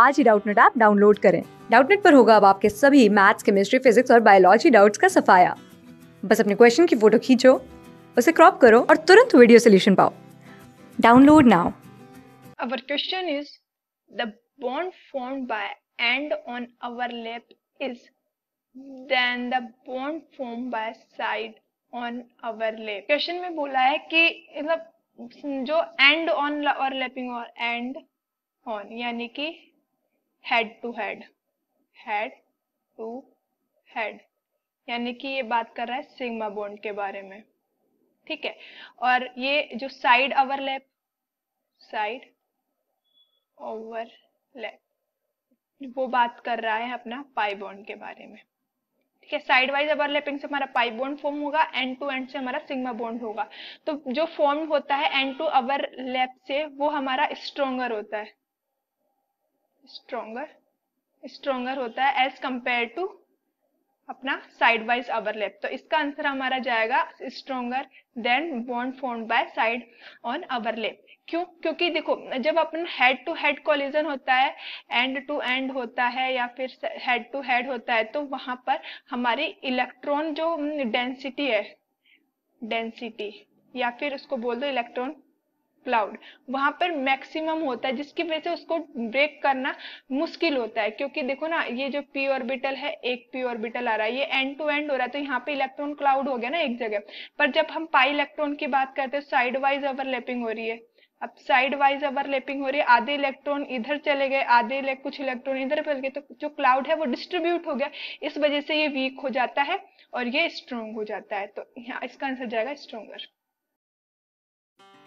आज ही Doubtnut app download करें डाउटनेट पर होगा अब आपके सभी मैथ्स केमिस्ट्री फिजिक्स और बायोलॉजी डाउट्स का सफाया बस अपने क्वेश्चन की फोटो खींचो उसे क्रॉप करो और तुरंत वीडियो सोल्यूशन पाओ download now our question is the bond formed by end on our lap is then the bond form by side on our lap. Question में बोला है कि मतलब जो एंड ऑन और लेपिंग और एंड ऑन यानी कि head to head head to head यानी कि ये बात कर रहा है सिग्मा बॉन्ड के बारे में ठीक है और ये जो साइड ओवरलैप साइड ओवरलैप वो बात कर रहा है अपना पाई बॉन्ड के बारे में ठीक है साइड वाइज ओवरलैपिंग से हमारा पाई बॉन्ड फॉर्म होगा एंड टू एंड से हमारा सिग्मा बॉन्ड होगा तो जो फॉर्म होता है एंड टू लेप से वो हमारा स्ट्रोंगर होता है स्ट्रोंगर स्ट्रोंगर होता है एज कंपेयर टू अपना साइड वाइज अवर लेप तो इसका आंसर हमारा जाएगा stronger than bond form by side on overlap क्यों क्योंकि देखो जब अपन हेड टू हेड कॉलिजन होता है एंड टू एंड होता है या फिर हेड टू हेड होता है तो वहां पर हमारी इलेक्ट्रॉन जो डेंसिटी हम्म, है डेंसिटी या फिर उसको बोल दो इलेक्ट्रॉन क्लाउड वहां पर मैक्सिमम होता है जिसकी वजह से उसको ब्रेक करना मुश्किल होता है क्योंकि देखो ना ये जो पी ऑर्बिटल है एक पी ऑर्बिटल आ रहा है ये एंड टू एंड हो रहा है तो यहाँ पे इलेक्ट्रॉन क्लाउड हो गया ना एक जगह पर जब हम पाई इलेक्ट्रॉन की बात करते हैं साइड वाइज ओवरलैपिंग हो रही है अब साइड वाइज ओवरलैपिंग हो रही है आधे इलेक्ट्रॉन इधर चले गए आधे कुछ इलेक्ट्रॉन इधर फैल गए तो जो क्लाउड है वो डिस्ट्रीब्यूट हो गया इस वजह से ये वीक हो जाता है और ये स्ट्रोंग हो जाता है तो यहाँ इसका आंसर जाएगा स्ट्रोंगर